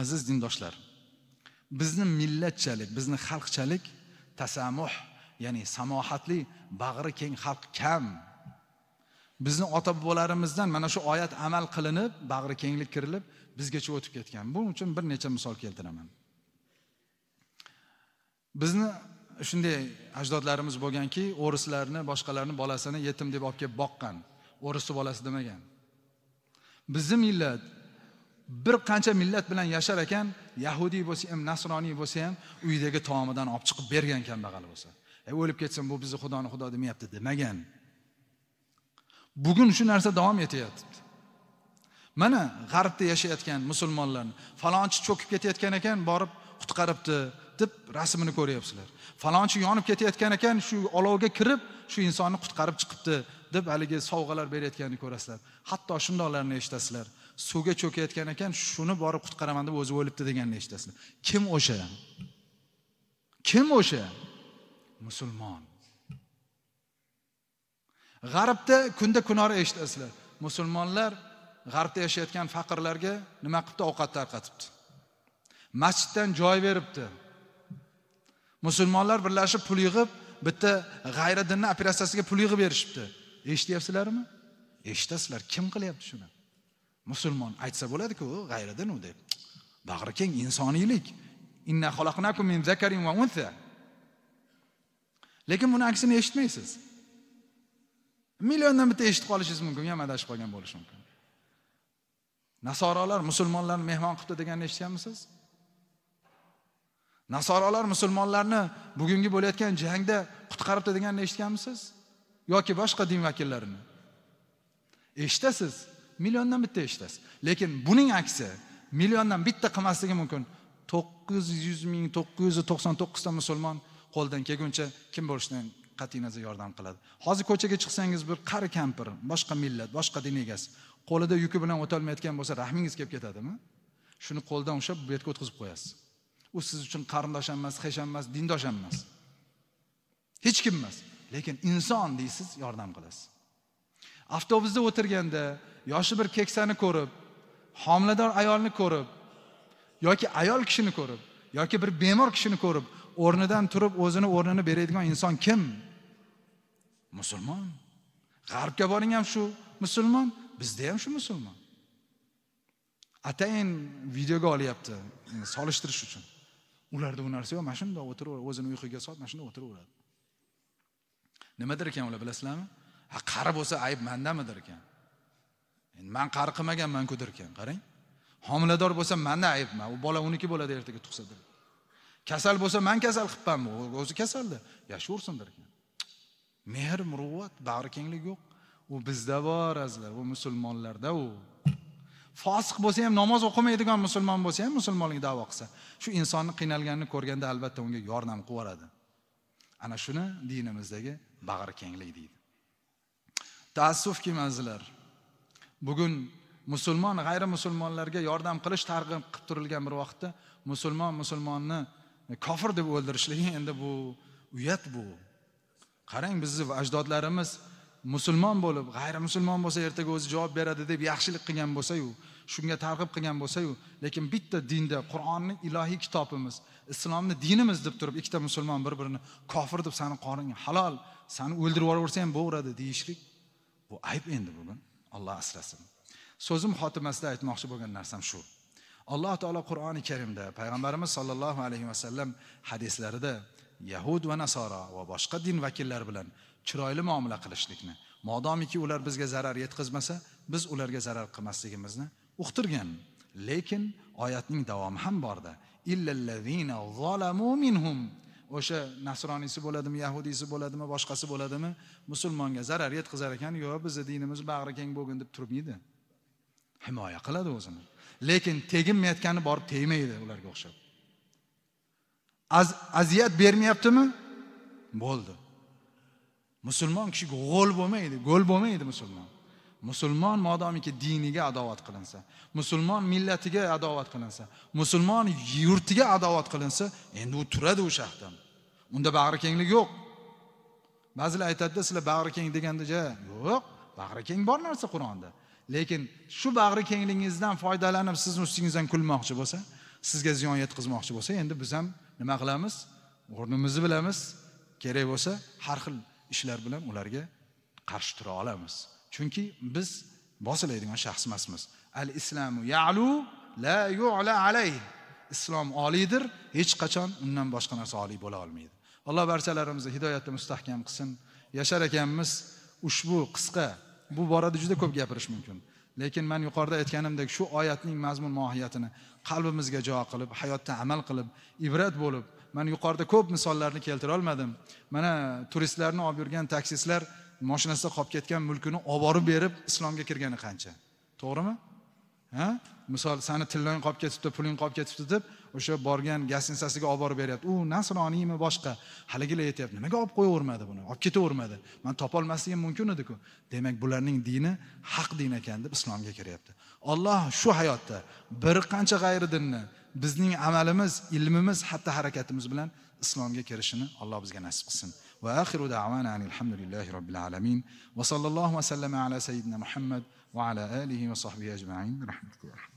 aziz dindoshlar bizni millatchalik bizni xalqchalik tasamuh ya'ni samohatli bag'ri keng xalq kam bizni ota bobolarimizdan mana shu oyat amal qilinib bag'ri kenglik kirilib bizgacha o'tib ketgan buning uchun bir necha misol keltiraman bizni shunday ajdodlarimiz bo'lganki o'rislarni boshqalarni bolasini yetim deb olib kelib boqqan o'risi bolasi demagan bizni millat bir qancha millat bilan yashar ekan yahudiy bo'lsa ham nasroniy bo'lsa ham uyidagi taomidan olib chiqib bergan kambag'al bo'lsa e o'lib ketsin bu bizni xudoni xudo demayapti demagan bugun shu narsa davom etyapti mana g'arbda yashayotgan musulmonlarni falonchi cho'kib ketayotgan ekan borib qutqaribdi deb rasmini ko'ryapsizlar falonchi yonib ketayotgan ekan shu olovga kirib shu insonni qutqarib chiqibdi deb haligi sovg'alar berayotganini ko'rasizlar hatto shundoqlarni eshitasizlar suvga cho'kayotgan ekan shuni borib qutqaraman deb o'zi o'libdi deganini eshitasizlar kim o'sha kim o'sha musulmon g'arbda kunda kunora eshitasizlar musulmonlar g'arbda yashayotgan faqirlarga nima qilibdi ovqat tarqatibdi masjiddan joy beribdi musulmonlar birlashib pul yig'ib bitta g'ayri dinni operatsiyasiga pul yig'ib berishibdi eshityapsizlarmi eshitasizlar kim qilyapti shuni musulmon aytsa bo'ladiku g'ayridin u deb bag'ri keng insoniylik inna min zakarin va lekin buni aksini eshitmaysiz milliondan bitta eshitib qolishingiz mumkin ham adashib qolgan bo'lishi mumkin nasorolar musulmonlarni mehmon qilibdi deganini eshitganmisiz nasorolar musulmonlarni bugungi bo'layotgan jangda qutqaribdi deganini eshitganmisiz yoki boshqa din vakillarini eshitasiz milliondan bitta eshitasiz lekin buning aksi milliondan bitta qilmasligi mumkin to'qqiz yuz ming to'qqiz yuz to'qson to'qqizta musulmon qo'ldan kelguncha kim bo'lishidan qat'iy nazar yordam qiladi hozir ko'chaga chiqsangiz bir qari kampir boshqa millat boshqa din egasi qo'lida yuki bilan o'tolmayotgan bo'lsa rahmingiz kelib ketadimi shuni qo'ldan ushlab bu yerga o'tkazib qo'yasiz u siz uchun qarindosh emas hech emas dindosh emas hech kim emas lekin inson deysiz yordam qilasiz avtobusda o'tirganda yoshi bir keksani ko'rib homilador ayolni ko'rib yoki ayol kishini ko'rib yoki bir bemor kishini ko'rib o'rnidan turib o'zini o'rnini beradigan inson kim musulmon g'arbga boring ham shu musulmon bizda ham shu musulmon atayin videoga olyapti solishtirish uchun ularda bu narsa yo'q mana shundoq o'tiraveradi o'zini uyquga solib mana shundoq o'tiraveradi nimadir ekan ular bilasizlarmi ha qari bo'lsa ayb mandamidir ekan endi man qari qilmaganman qarang homilador bo'lsa manda aybman u bola uniki bo'ladi ertaga tug'sa kasal bo'lsa man kasal qilibmanmi o'zi kasalda yashaversin derkan mehr muruvvat bag'ri kenglik yo'q u bizda bor azizlar u musulmonlarda u fosiq bo'lsa ham namoz o'qimaydigan musulmon bo'lsa ham musulmonlik da'vo qilsa shu insonni qiynalganini ko'rganda albatta unga yordam qilib yuboradi ana shuni dinimizdagi bag'ri kenglik deydi taassufki azizlar bugun musulmon g'ayri musulmonlarga yordam qilish targ'ib qilib turilgan bir vaqtda musulmon musulmonni kofir deb o'ldirishligi endi bu uyat bu qarang bizni ajdodlarimiz musulmon bo'lib g'ayri musulmon bo'lsa ertaga o'zi javob beradi deb yaxshilik qilgan bo'lsayu shunga targ'ib qilgan bo'lsayu lekin bitta dinda qur'onni ilohiy kitobimiz islomni dinimiz deb turib ikkita musulmon bir birini kofir deb sani qoring halol sani o'ldirib yuboraversa ham bo'laveradi deyishlik bu ayb endi bugun alloh asrasin so'zim xotimasida aytmoqchi bo'lgan narsam shu alloh taolo qur'oni karimda payg'ambarimiz sollallohu alayhi vasallam hadislarida yahud va nasoro va boshqa din vakillari bilan chiroyli muomala qilishlikni modomiki ular bizga zarar yetkazmasa biz ularga zarar qilmasligimizni uqtirgan lekin oyatning davomi ham borda o'sha nasroniysi bo'ladimi yahudiysi bo'ladimi boshqasi bo'ladimi musulmonga zarar yetkazar ekan yo'q bizni dinimiz bag'ri keng bo'lgin deb turmaydi himoya qiladi o'zini lekin teginmayotgani borib tegmaydi ularga o'xshab aziyat az bermayaptimi bo'ldi musulmon kishi g'o'l bo'lmaydi go'l bo'lmaydi musulmon musulmon modomiki diniga adovat qilinsa musulmon millatiga adovat qilinsa musulmon yurtiga adovat qilinsa endi u turadi u haqdan unda bag'ri kenglik yo'q ba'zilar aytadida sizlar bag'ri keng deganda yo'q bag'ri keng bor narsa qur'onda lekin shu bag'ri kengligingizdan foydalanib sizni ustingizdan kulmoqchi bo'lsa sizga ziyon yetkazmoqchi bo'lsa endi biz ham nima qilamiz o'rnimizni bilamiz kerak bo'lsa har xil ishlar bilan ularga qarshi tura olamiz chunki biz bosiladigan shaxs emasmiz al islamu yalu la yu'la alay islom oliydir hech qachon undan boshqa narsa oliy bo'la olmaydi alloh barchalarimizni hidoyatda mustahkam qilsin yashar ekanmiz ushbu qisqa bu borada juda ko'p gapirish mumkin lekin man yuqorida aytganimdek shu oyatning mazmun mohiyatini qalbimizga jo qilib hayotda amal qilib ibrat bo'lib man yuqorida ko'p misollarni keltira olmadim mana turistlarni olib yurgan taksistlar moshinasida qolib ketgan mulkini olib borib berib islomga kirgani qancha to'g'rimi ha misol sani tillang qolib ketibdi puling qolib ketibdi deb o'sha borgan gostinsasiga olib borib beryapti u nasroniymi boshqa haligilar aytyapti nimaga olib qo'yavermadi buni olib ketavermadi man topolmasligim mumkin ediku demak bularning dini haq din ekan deb islomga kiryapti olloh shu hayotda bir qancha g'ayri dinni bizning amalimiz ilmimiz xatti harakatimiz bilan islomga kirishini alloh bizga nasib qilsin واخر دعوانا عن الحمد لله رب العالمين وصلى الله وسلم على سيدنا محمد وعلى اله وصحبه اجمعين رحمه الله